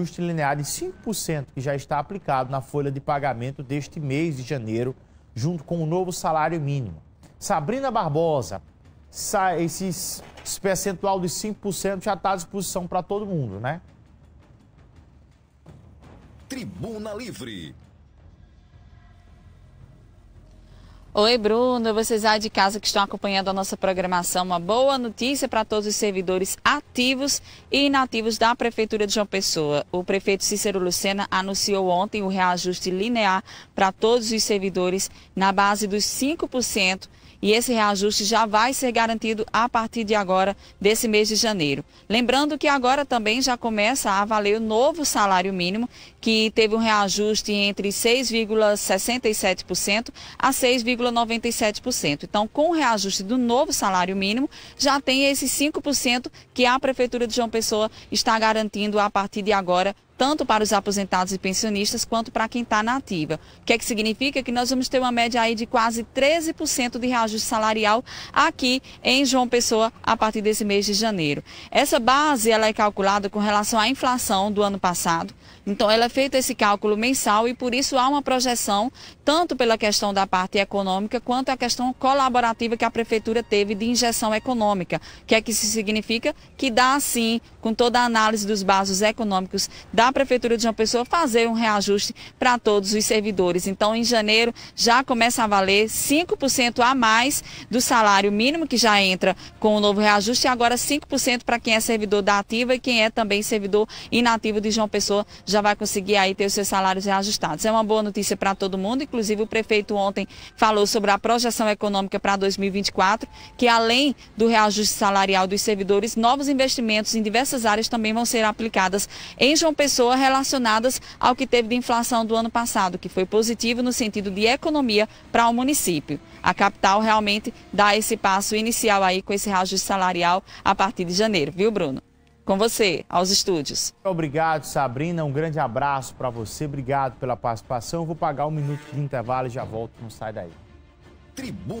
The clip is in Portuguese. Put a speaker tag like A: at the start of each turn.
A: ajuste linear de 5% que já está aplicado na folha de pagamento deste mês de janeiro, junto com o novo salário mínimo. Sabrina Barbosa, esse percentual de 5% já está à disposição para todo mundo, né? Tribuna Livre
B: Oi, Bruno. Vocês aí de casa que estão acompanhando a nossa programação, uma boa notícia para todos os servidores ativos e inativos da Prefeitura de João Pessoa. O prefeito Cícero Lucena anunciou ontem o reajuste linear para todos os servidores na base dos 5%. E esse reajuste já vai ser garantido a partir de agora, desse mês de janeiro. Lembrando que agora também já começa a valer o novo salário mínimo, que teve um reajuste entre 6,67% a 6,5%. 5,97%. Então, com o reajuste do novo salário mínimo, já tem esses 5% que a Prefeitura de João Pessoa está garantindo a partir de agora tanto para os aposentados e pensionistas quanto para quem está na ativa. O que é que significa? Que nós vamos ter uma média aí de quase 13% de reajuste salarial aqui em João Pessoa a partir desse mês de janeiro. Essa base ela é calculada com relação à inflação do ano passado. Então ela é feita esse cálculo mensal e por isso há uma projeção tanto pela questão da parte econômica quanto a questão colaborativa que a prefeitura teve de injeção econômica. O que é que isso significa? Que dá sim, com toda a análise dos bases econômicos da da Prefeitura de João Pessoa fazer um reajuste para todos os servidores. Então, em janeiro, já começa a valer 5% a mais do salário mínimo, que já entra com o novo reajuste, e agora 5% para quem é servidor da ativa e quem é também servidor inativo de João Pessoa já vai conseguir aí ter os seus salários reajustados. É uma boa notícia para todo mundo, inclusive o prefeito ontem falou sobre a projeção econômica para 2024, que além do reajuste salarial dos servidores, novos investimentos em diversas áreas também vão ser aplicadas em João Pessoa pessoa relacionadas ao que teve de inflação do ano passado, que foi positivo no sentido de economia para o município. A capital realmente dá esse passo inicial aí com esse reajuste salarial a partir de janeiro, viu, Bruno? Com você, aos estúdios. Obrigado,
A: Sabrina. Um grande abraço para você. Obrigado pela participação. vou pagar um minuto de intervalo e já volto. Não sai daí.